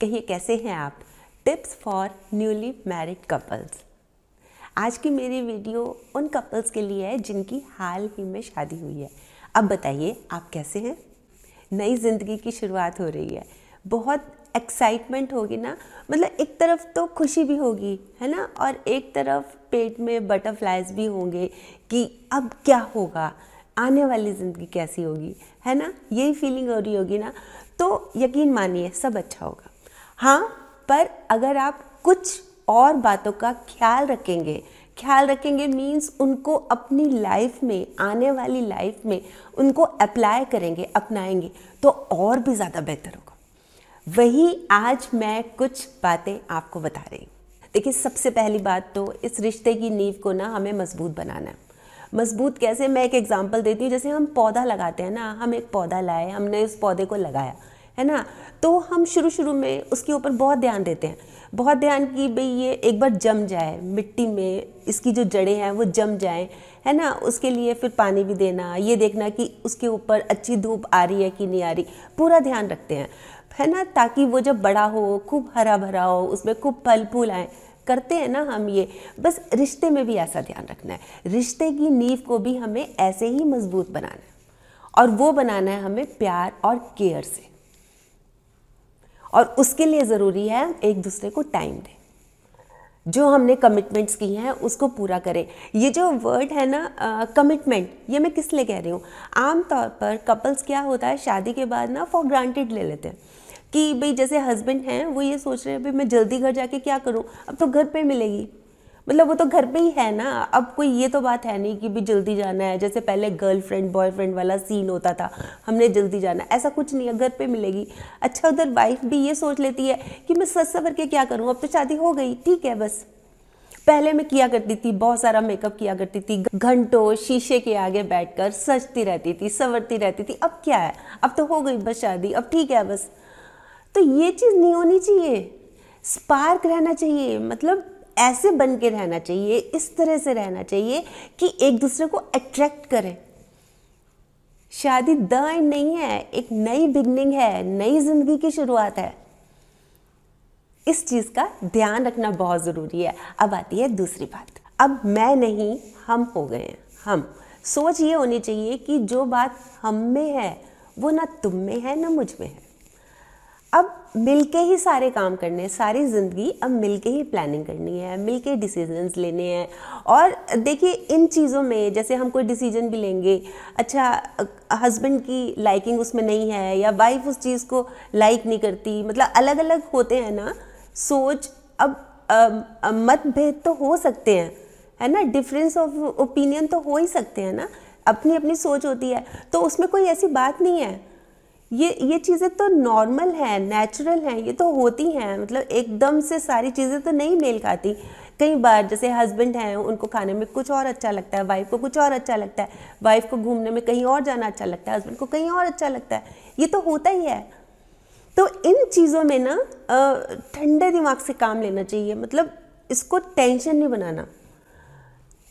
कहिए कैसे हैं आप tips for newly married couples आज की मेरी वीडियो उन कपल्स के लिए है जिनकी हाल ही में शादी हुई है अब बताइए आप कैसे हैं नई ज़िंदगी की शुरुआत हो रही है बहुत एक्साइटमेंट होगी ना मतलब एक तरफ तो खुशी भी होगी है ना और एक तरफ पेट में बटरफ्लाइज भी होंगे कि अब क्या होगा आने वाली ज़िंदगी कैसी होगी है ना यही फीलिंग हो रही होगी ना तो यकीन मानिए सब अच्छा होगा हाँ पर अगर आप कुछ और बातों का ख्याल रखेंगे ख्याल रखेंगे मीन्स उनको अपनी लाइफ में आने वाली लाइफ में उनको अप्लाई करेंगे अपनाएंगे तो और भी ज़्यादा बेहतर होगा वही आज मैं कुछ बातें आपको बता रही देखिए सबसे पहली बात तो इस रिश्ते की नींव को ना हमें मजबूत बनाना है मजबूत कैसे मैं एक एग्जांपल देती हूँ जैसे हम पौधा लगाते हैं ना हम एक पौधा लाए हमने उस पौधे को लगाया है ना तो हम शुरू शुरू में उसके ऊपर बहुत ध्यान देते हैं बहुत ध्यान कि भाई ये एक बार जम जाए मिट्टी में इसकी जो जड़ें हैं वो जम जाए है ना उसके लिए फिर पानी भी देना ये देखना कि उसके ऊपर अच्छी धूप आ रही है कि नहीं आ रही पूरा ध्यान रखते हैं है ना ताकि वो जब बड़ा हो खूब हरा भरा हो उसमें खूब फल फूल आए करते हैं ना हम ये बस रिश्ते में भी ऐसा ध्यान रखना है रिश्ते की नींव को भी हमें ऐसे ही मजबूत बनाना है और वो बनाना है हमें प्यार और केयर से और उसके लिए ज़रूरी है एक दूसरे को टाइम दें जो हमने कमिटमेंट्स की हैं उसको पूरा करें ये जो वर्ड है ना कमिटमेंट ये मैं किस लिए कह रही हूँ आमतौर पर कपल्स क्या होता है शादी के बाद ना फॉर ग्रांटेड ले लेते हैं कि भाई जैसे हस्बैंड हैं वो ये सोच रहे हैं भाई मैं जल्दी घर जाके क्या करूँ अब तो घर पे मिलेगी मतलब वो तो घर पे ही है ना अब कोई ये तो बात है नहीं कि भी जल्दी जाना है जैसे पहले गर्लफ्रेंड बॉयफ्रेंड वाला सीन होता था हमने जल्दी जाना ऐसा कुछ नहीं है घर पे मिलेगी अच्छा उधर वाइफ भी ये सोच लेती है कि मैं सस सवर के क्या करूँ अब तो शादी हो गई ठीक है बस पहले मैं किया करती थी बहुत सारा मेकअप किया करती थी घंटों शीशे के आगे बैठकर सजती रहती थी संवरती रहती थी अब क्या है अब तो हो गई बस शादी अब ठीक है बस तो ये चीज़ नहीं होनी चाहिए स्पार्क रहना चाहिए मतलब ऐसे बन के रहना चाहिए इस तरह से रहना चाहिए कि एक दूसरे को अट्रैक्ट करें शादी द एंड नहीं है एक नई बिगनिंग है नई जिंदगी की शुरुआत है इस चीज़ का ध्यान रखना बहुत ज़रूरी है अब आती है दूसरी बात अब मैं नहीं हम हो गए हैं हम सोच ये होनी चाहिए कि जो बात हम में है वो ना तुम में है ना मुझ में है अब मिलके ही सारे काम करने हैं सारी ज़िंदगी अब मिलके ही प्लानिंग करनी है मिलके डिसीजंस लेने हैं और देखिए इन चीज़ों में जैसे हम कोई डिसीजन भी लेंगे अच्छा हस्बैंड की लाइकिंग उसमें नहीं है या वाइफ उस चीज़ को लाइक नहीं करती मतलब अलग अलग होते हैं ना सोच अब मतभेद तो हो सकते हैं है ना डिफरेंस ऑफ ओपिनियन तो हो ही सकते हैं ना अपनी अपनी सोच होती है तो उसमें कोई ऐसी बात नहीं है ये ये चीज़ें तो नॉर्मल हैं नेचुरल हैं ये तो होती हैं मतलब एकदम से सारी चीज़ें तो नहीं मेल खाती कई बार जैसे हस्बैंड हैं उनको खाने में कुछ और अच्छा लगता है वाइफ को कुछ और अच्छा लगता है वाइफ को घूमने में कहीं और जाना अच्छा लगता है हस्बैंड को कहीं और अच्छा लगता है ये तो होता ही है तो इन चीज़ों में ना ठंडे दिमाग से काम लेना चाहिए मतलब इसको टेंशन नहीं बनाना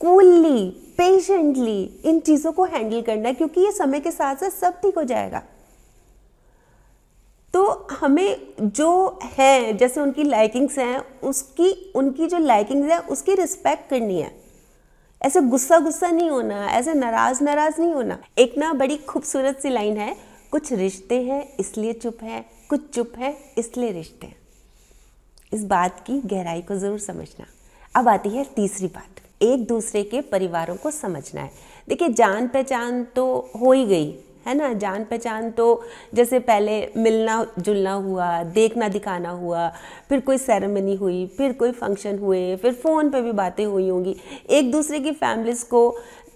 कूलली पेशेंटली इन चीज़ों को हैंडल करना है क्योंकि ये समय के साथ साथ सब ठीक हो जाएगा हमें जो है जैसे उनकी लाइकिंग्स हैं उसकी उनकी जो लाइकिंग्स है उसकी रिस्पेक्ट करनी है ऐसे गुस्सा गुस्सा नहीं होना ऐसे नाराज नाराज नहीं होना एक ना बड़ी खूबसूरत सी लाइन है कुछ रिश्ते हैं इसलिए चुप हैं कुछ चुप हैं इसलिए रिश्ते हैं इस बात की गहराई को ज़रूर समझना अब आती है तीसरी बात एक दूसरे के परिवारों को समझना है देखिए जान पहचान तो हो ही गई है ना जान पहचान तो जैसे पहले मिलना जुलना हुआ देखना दिखाना हुआ फिर कोई सेरेमनी हुई फिर कोई फंक्शन हुए फिर फ़ोन पे भी बातें हुई होंगी एक दूसरे की फैमिलीज़ को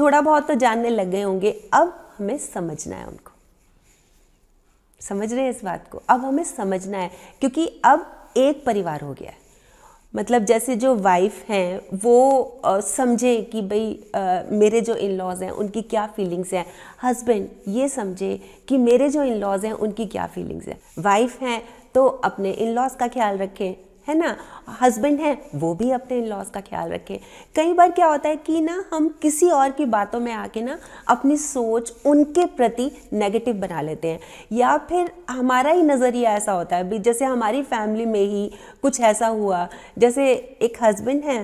थोड़ा बहुत तो जानने लग गए होंगे अब हमें समझना है उनको समझ रहे हैं इस बात को अब हमें समझना है क्योंकि अब एक परिवार हो गया है मतलब जैसे जो वाइफ हैं वो समझे कि भाई मेरे जो इन लॉज़ हैं उनकी क्या फीलिंग्स हैं हस्बैंड ये समझे कि मेरे जो इन लॉज़ हैं उनकी क्या फीलिंग्स हैं वाइफ हैं तो अपने इन लॉज़ का ख्याल रखें है ना हस्बैंड हैं वो भी अपने इन लॉज का ख्याल रखें कई बार क्या होता है कि ना हम किसी और की बातों में आके ना अपनी सोच उनके प्रति नेगेटिव बना लेते हैं या फिर हमारा ही नज़रिया ऐसा होता है भी जैसे हमारी फैमिली में ही कुछ ऐसा हुआ जैसे एक हस्बैंड हैं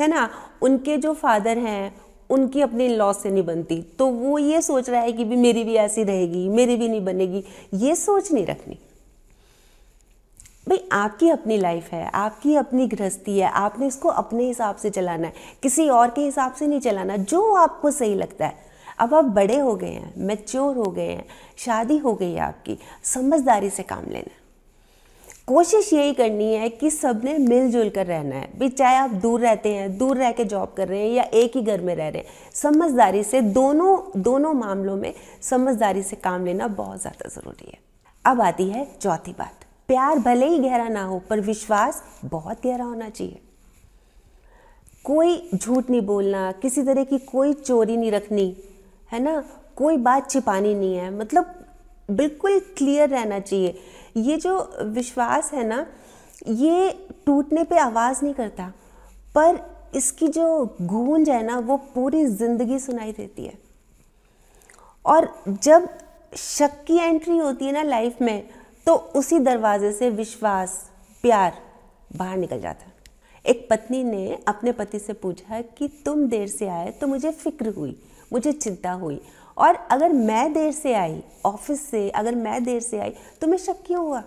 है ना उनके जो फादर हैं उनकी अपने लॉज से नहीं बनती तो वो ये सोच रहा है कि भी मेरी भी ऐसी रहेगी मेरी भी नहीं बनेगी ये सोच नहीं रखनी भाई आपकी अपनी लाइफ है आपकी अपनी गृहस्थी है आपने इसको अपने हिसाब से चलाना है किसी और के हिसाब से नहीं चलाना जो आपको सही लगता है अब आप बड़े हो गए हैं मैच्योर हो गए हैं शादी हो गई है आपकी समझदारी से काम लेना कोशिश यही करनी है कि सबने मिलजुल कर रहना है भी चाहे आप दूर रहते हैं दूर रह के जॉब कर रहे हैं या एक ही घर में रह रहे हैं समझदारी से दोनों दोनों मामलों में समझदारी से काम लेना बहुत ज़्यादा ज़रूरी है अब आती है चौथी बात प्यार भले ही गहरा ना हो पर विश्वास बहुत गहरा होना चाहिए कोई झूठ नहीं बोलना किसी तरह की कोई चोरी नहीं रखनी है ना कोई बात छिपानी नहीं है मतलब बिल्कुल क्लियर रहना चाहिए ये जो विश्वास है ना ये टूटने पे आवाज़ नहीं करता पर इसकी जो गूंज है ना वो पूरी ज़िंदगी सुनाई देती है और जब शक की एंट्री होती है ना लाइफ में तो उसी दरवाजे से विश्वास प्यार बाहर निकल जाता है एक पत्नी ने अपने पति से पूछा कि तुम देर से आए तो मुझे फिक्र हुई मुझे चिंता हुई और अगर मैं देर से आई ऑफिस से अगर मैं देर से आई तो मैं शक क्यों हुआ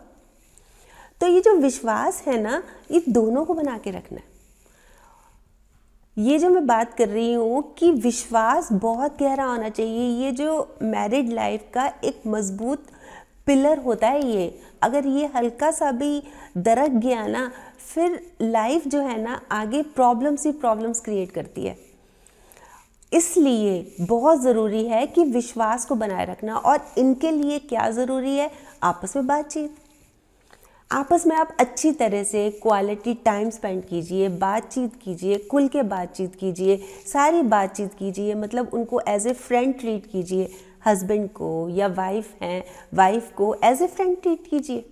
तो ये जो विश्वास है ना ये दोनों को बना के रखना ये जो मैं बात कर रही हूँ कि विश्वास बहुत गहरा होना चाहिए ये जो मैरिड लाइफ का एक मजबूत पिलर होता है ये अगर ये हल्का सा भी दरक गया ना फिर लाइफ जो है ना आगे प्रॉब्लम्स ही प्रॉब्लम्स क्रिएट करती है इसलिए बहुत ज़रूरी है कि विश्वास को बनाए रखना और इनके लिए क्या ज़रूरी है आपस में बातचीत आपस में आप अच्छी तरह से क्वालिटी टाइम स्पेंड कीजिए बातचीत कीजिए खुल के बातचीत कीजिए सारी बातचीत कीजिए मतलब उनको एज ए फ्रेंड ट्रीट कीजिए हस्बैंड को या वाइफ हैं वाइफ को एज ए फ्रेंड ट्रीट कीजिए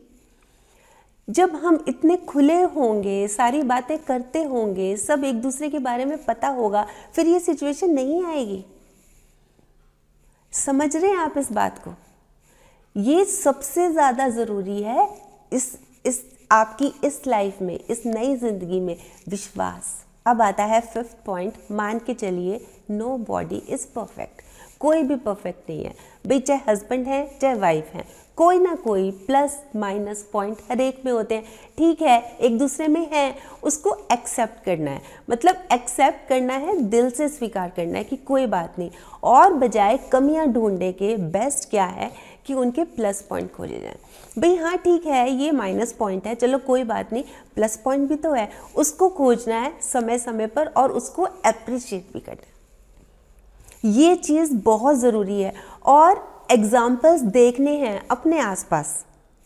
जब हम इतने खुले होंगे सारी बातें करते होंगे सब एक दूसरे के बारे में पता होगा फिर ये सिचुएशन नहीं आएगी समझ रहे हैं आप इस बात को ये सबसे ज़्यादा ज़रूरी है इस इस आपकी इस लाइफ में इस नई ज़िंदगी में विश्वास अब आता है फिफ्थ पॉइंट मान के चलिए नो बॉडी इज़ परफेक्ट कोई भी परफेक्ट नहीं है भाई चाहे हस्बैंड हैं चाहे वाइफ हैं कोई ना कोई प्लस माइनस पॉइंट हर एक में होते हैं ठीक है एक दूसरे में है उसको एक्सेप्ट करना है मतलब एक्सेप्ट करना है दिल से स्वीकार करना है कि कोई बात नहीं और बजाय कमियां ढूंढने के बेस्ट क्या है कि उनके प्लस पॉइंट खोजे जाए भाई हाँ ठीक है ये माइनस पॉइंट है चलो कोई बात नहीं प्लस पॉइंट भी तो है उसको खोजना है समय समय पर और उसको अप्रिशिएट भी करना है ये चीज़ बहुत ज़रूरी है और एग्ज़ाम्पल्स देखने हैं अपने आसपास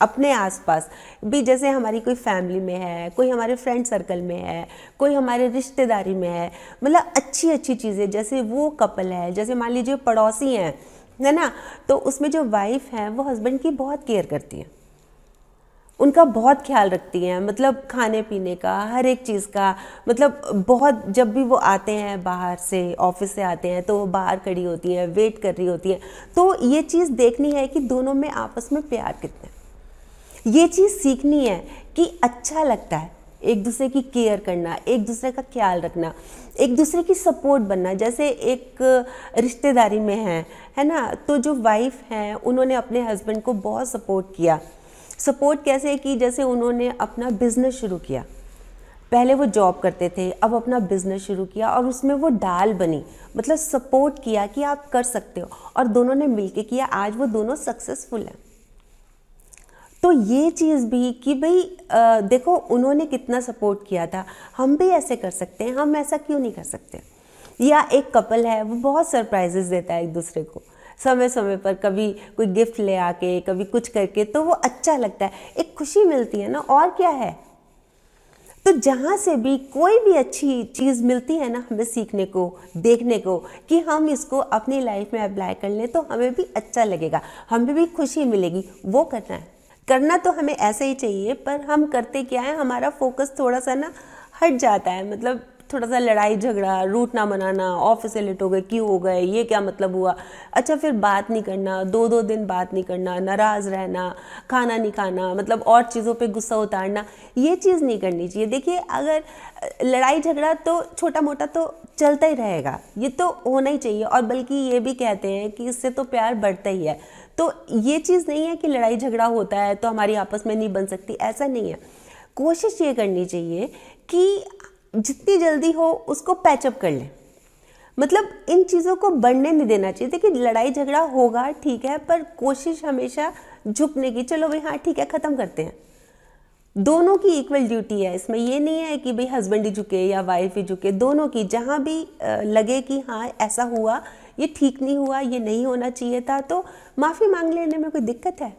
अपने आसपास भी जैसे हमारी कोई फैमिली में है कोई हमारे फ्रेंड सर्कल में है कोई हमारे रिश्तेदारी में है मतलब अच्छी अच्छी चीज़ें जैसे वो कपल है जैसे मान लीजिए पड़ोसी हैं है ना तो उसमें जो वाइफ है वो हस्बैंड की बहुत केयर करती है उनका बहुत ख्याल रखती हैं मतलब खाने पीने का हर एक चीज़ का मतलब बहुत जब भी वो आते हैं बाहर से ऑफिस से आते हैं तो वो बाहर खड़ी होती हैं वेट कर रही होती हैं तो ये चीज़ देखनी है कि दोनों में आपस में प्यार कितना ये चीज़ सीखनी है कि अच्छा लगता है एक दूसरे की केयर करना एक दूसरे का ख्याल रखना एक दूसरे की सपोर्ट बनना जैसे एक रिश्तेदारी में है है ना तो जो वाइफ हैं उन्होंने अपने हस्बैंड को बहुत सपोर्ट किया सपोर्ट कैसे कि जैसे उन्होंने अपना बिज़नेस शुरू किया पहले वो जॉब करते थे अब अपना बिज़नेस शुरू किया और उसमें वो डाल बनी मतलब सपोर्ट किया कि आप कर सकते हो और दोनों ने मिलके किया आज वो दोनों सक्सेसफुल हैं तो ये चीज़ भी कि भाई देखो उन्होंने कितना सपोर्ट किया था हम भी ऐसे कर सकते हैं हम ऐसा क्यों नहीं कर सकते या एक कपल है वो बहुत सरप्राइजेस देता है एक दूसरे को समय समय पर कभी कोई गिफ्ट ले आके कभी कुछ करके तो वो अच्छा लगता है एक खुशी मिलती है ना और क्या है तो जहाँ से भी कोई भी अच्छी चीज़ मिलती है ना हमें सीखने को देखने को कि हम इसको अपनी लाइफ में अप्लाई कर लें तो हमें भी अच्छा लगेगा हमें भी खुशी मिलेगी वो करना है करना तो हमें ऐसा ही चाहिए पर हम करते क्या है हमारा फोकस थोड़ा सा ना हट जाता है मतलब थोड़ा सा लड़ाई झगड़ा रूट ना बनाना ऑफिस से लेट हो गए क्यों हो गए ये क्या मतलब हुआ अच्छा फिर बात नहीं करना दो दो दिन बात नहीं करना नाराज़ रहना खाना नहीं खाना मतलब और चीज़ों पे गुस्सा उतारना ये चीज़ नहीं करनी चाहिए देखिए अगर लड़ाई झगड़ा तो छोटा मोटा तो चलता ही रहेगा ये तो होना ही चाहिए और बल्कि ये भी कहते हैं कि इससे तो प्यार बढ़ता ही है तो ये चीज़ नहीं है कि लड़ाई झगड़ा होता है तो हमारी आपस में नहीं बन सकती ऐसा नहीं है कोशिश ये करनी चाहिए कि जितनी जल्दी हो उसको पैचअप कर लें मतलब इन चीज़ों को बढ़ने नहीं देना चाहिए देखिए लड़ाई झगड़ा होगा ठीक है पर कोशिश हमेशा झुकने की चलो भाई हाँ ठीक है ख़त्म करते हैं दोनों की इक्वल ड्यूटी है इसमें ये नहीं है कि भाई हस्बैंड ही झुके या वाइफ ही झुके दोनों की जहाँ भी लगे कि हाँ ऐसा हुआ ये ठीक नहीं हुआ ये नहीं होना चाहिए था तो माफ़ी मांग लेने में कोई दिक्कत है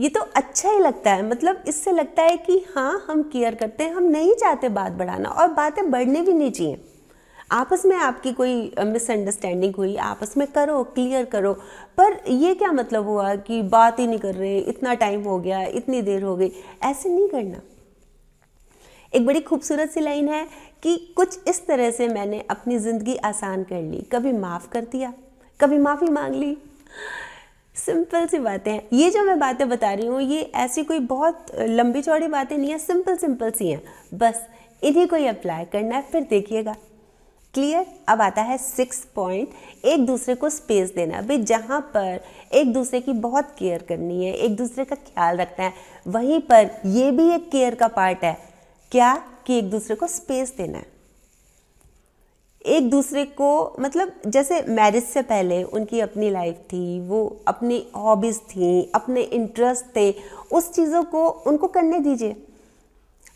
ये तो अच्छा ही लगता है मतलब इससे लगता है कि हाँ हम केयर करते हैं हम नहीं चाहते बात बढ़ाना और बातें बढ़ने भी नहीं चाहिए आपस में आपकी कोई मिसअंडरस्टैंडिंग हुई आपस में करो क्लियर करो पर ये क्या मतलब हुआ कि बात ही नहीं कर रहे इतना टाइम हो गया इतनी देर हो गई ऐसे नहीं करना एक बड़ी खूबसूरत सी लाइन है कि कुछ इस तरह से मैंने अपनी ज़िंदगी आसान कर ली कभी माफ़ कर दिया कभी माफ़ी मांग ली सिंपल सी बातें हैं ये जो मैं बातें बता रही हूँ ये ऐसी कोई बहुत लंबी चौड़ी बातें नहीं है सिंपल सिंपल सी हैं बस इन्हीं को ही अप्लाई करना है फिर देखिएगा क्लियर अब आता है सिक्स पॉइंट एक दूसरे को स्पेस देना भाई जहाँ पर एक दूसरे की बहुत केयर करनी है एक दूसरे का ख्याल रखना है वहीं पर ये भी एक केयर का पार्ट है क्या कि एक दूसरे को स्पेस देना है एक दूसरे को मतलब जैसे मैरिज से पहले उनकी अपनी लाइफ थी वो अपनी हॉबीज़ थी अपने इंटरेस्ट थे उस चीज़ों को उनको करने दीजिए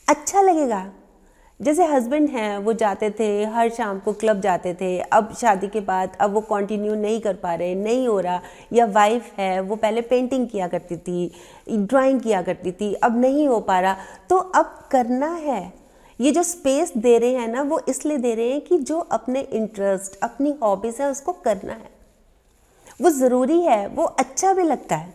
अच्छा लगेगा जैसे हस्बैंड हैं वो जाते थे हर शाम को क्लब जाते थे अब शादी के बाद अब वो कंटिन्यू नहीं कर पा रहे नहीं हो रहा या वाइफ है वो पहले पेंटिंग किया करती थी ड्राइंग किया करती थी अब नहीं हो पा रहा तो अब करना है ये जो स्पेस दे रहे हैं ना वो इसलिए दे रहे हैं कि जो अपने इंटरेस्ट अपनी हॉबीज़ है उसको करना है वो ज़रूरी है वो अच्छा भी लगता है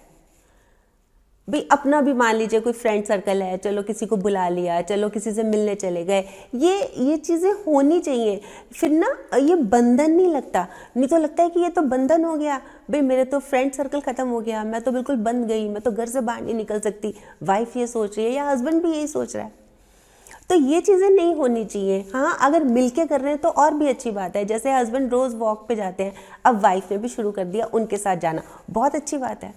भाई अपना भी मान लीजिए कोई फ्रेंड सर्कल है चलो किसी को बुला लिया चलो किसी से मिलने चले गए ये ये चीज़ें होनी चाहिए फिर ना ये बंधन नहीं लगता नहीं तो लगता है कि ये तो बंधन हो गया भाई मेरे तो फ्रेंड सर्कल ख़त्म हो गया मैं तो बिल्कुल बंद गई मैं तो घर से बाहर नहीं निकल सकती वाइफ ये सोच रही है या हस्बैंड भी यही सोच रहा है तो ये चीज़ें नहीं होनी चाहिए हाँ अगर मिल के कर रहे हैं तो और भी अच्छी बात है जैसे हस्बैंड रोज़ वॉक पे जाते हैं अब वाइफ ने भी शुरू कर दिया उनके साथ जाना बहुत अच्छी बात है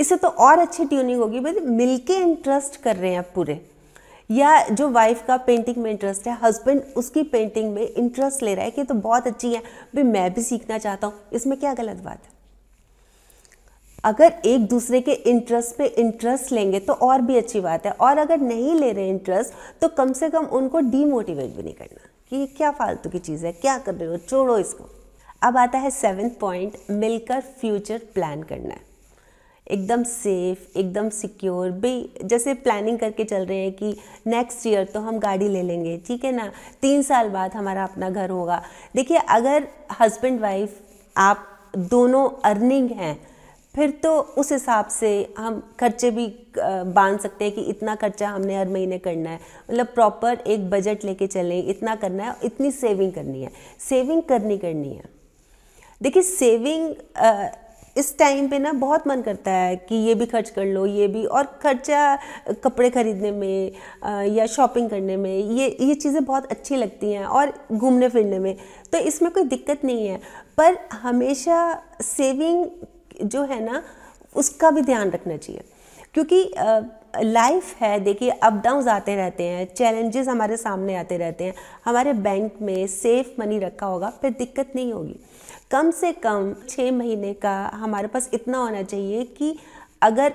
इससे तो और अच्छी ट्यूनिंग होगी बस मिल के इंटरेस्ट कर रहे हैं आप पूरे या जो वाइफ का पेंटिंग में इंटरेस्ट है हस्बैंड उसकी पेंटिंग में इंटरेस्ट ले रहा है कि तो बहुत अच्छी है भाई मैं भी सीखना चाहता हूँ इसमें क्या गलत बात है अगर एक दूसरे के इंटरेस्ट पे इंटरेस्ट लेंगे तो और भी अच्छी बात है और अगर नहीं ले रहे इंटरेस्ट तो कम से कम उनको डीमोटिवेट भी नहीं करना कि ये क्या फालतू की चीज़ है क्या कर रहे हो छोड़ो इसको अब आता है सेवन्थ पॉइंट मिलकर फ्यूचर प्लान करना है एकदम सेफ एकदम सिक्योर भी जैसे प्लानिंग करके चल रहे हैं कि नेक्स्ट ईयर तो हम गाड़ी ले लेंगे ठीक है ना तीन साल बाद हमारा अपना घर होगा देखिए अगर हस्बैंड वाइफ आप दोनों अर्निंग हैं फिर तो उस हिसाब से हम खर्चे भी बांध सकते हैं कि इतना खर्चा हमने हर महीने करना है मतलब प्रॉपर एक बजट लेके चलें इतना करना है इतनी सेविंग करनी है सेविंग करनी करनी है देखिए सेविंग इस टाइम पे ना बहुत मन करता है कि ये भी खर्च कर लो ये भी और खर्चा कपड़े खरीदने में या शॉपिंग करने में ये ये चीज़ें बहुत अच्छी लगती हैं और घूमने फिरने में तो इसमें कोई दिक्कत नहीं है पर हमेशा सेविंग जो है ना उसका भी ध्यान रखना चाहिए क्योंकि लाइफ है देखिए अप डाउन आते रहते हैं चैलेंजेस हमारे सामने आते रहते हैं हमारे बैंक में सेफ मनी रखा होगा फिर दिक्कत नहीं होगी कम से कम छः महीने का हमारे पास इतना होना चाहिए कि अगर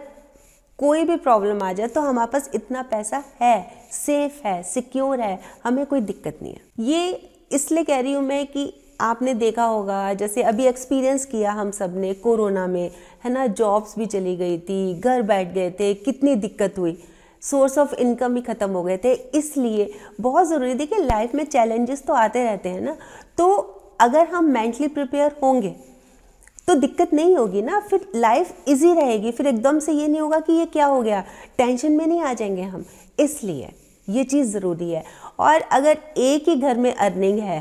कोई भी प्रॉब्लम आ जाए तो हमारे पास इतना पैसा है सेफ है सिक्योर है हमें कोई दिक्कत नहीं है ये इसलिए कह रही हूँ मैं कि आपने देखा होगा जैसे अभी एक्सपीरियंस किया हम सब ने कोरोना में है ना जॉब्स भी चली गई थी घर बैठ गए थे कितनी दिक्कत हुई सोर्स ऑफ इनकम ही ख़त्म हो गए थे इसलिए बहुत ज़रूरी थी कि लाइफ में चैलेंजेस तो आते रहते हैं ना तो अगर हम मेंटली प्रिपेयर होंगे तो दिक्कत नहीं होगी ना फिर लाइफ इजी रहेगी फिर एकदम से ये नहीं होगा कि ये क्या हो गया टेंशन में नहीं आ जाएंगे हम इसलिए ये चीज़ ज़रूरी है और अगर एक ही घर में अर्निंग है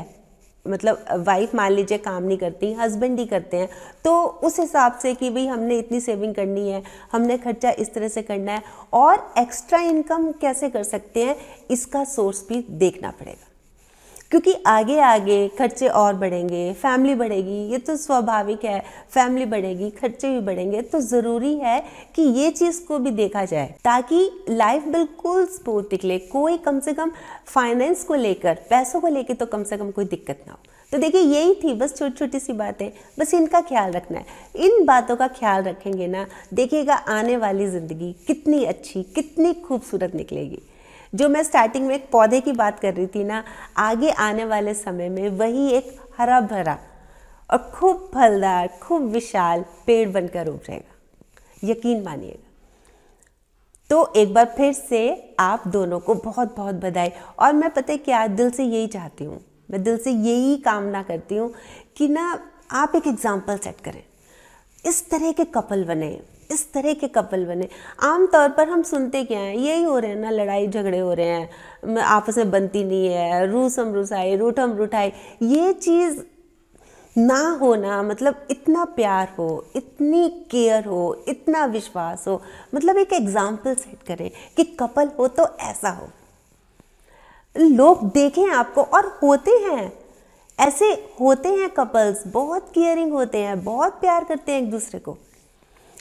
मतलब वाइफ मान लीजिए काम नहीं करती हस्बैंड ही करते हैं तो उस हिसाब से कि भाई हमने इतनी सेविंग करनी है हमने खर्चा इस तरह से करना है और एक्स्ट्रा इनकम कैसे कर सकते हैं इसका सोर्स भी देखना पड़ेगा क्योंकि आगे आगे खर्चे और बढ़ेंगे फैमिली बढ़ेगी ये तो स्वाभाविक है फैमिली बढ़ेगी खर्चे भी बढ़ेंगे तो ज़रूरी है कि ये चीज़ को भी देखा जाए ताकि लाइफ बिल्कुल स्मूथ निकले कोई कम से कम फाइनेंस को लेकर पैसों को लेकर तो कम से कम कोई दिक्कत ना हो तो देखिए यही थी बस छोटी छोटी सी बातें बस इनका ख्याल रखना है इन बातों का ख्याल रखेंगे ना देखिएगा आने वाली ज़िंदगी कितनी अच्छी कितनी खूबसूरत निकलेगी जो मैं स्टार्टिंग में एक पौधे की बात कर रही थी ना आगे आने वाले समय में वही एक हरा भरा और खूब फलदार खूब विशाल पेड़ बनकर उभ जाएगा यकीन मानिएगा तो एक बार फिर से आप दोनों को बहुत बहुत बधाई और मैं पता है क्या दिल से यही चाहती हूँ मैं दिल से यही कामना करती हूँ कि ना आप एक एग्ज़ाम्पल सेट करें इस तरह के कपल बने इस तरह के कपल बने आमतौर पर हम सुनते क्या हैं यही हो रहे हैं ना लड़ाई झगड़े हो रहे हैं आपस में बनती नहीं है रूस रूसम रूसाई रूठम रूठाई ये चीज़ ना होना मतलब इतना प्यार हो इतनी केयर हो इतना विश्वास हो मतलब एक एग्जाम्पल सेट करें कि कपल हो तो ऐसा हो लोग देखें आपको और होते हैं ऐसे होते हैं कपल्स बहुत केयरिंग होते हैं बहुत प्यार करते हैं एक दूसरे को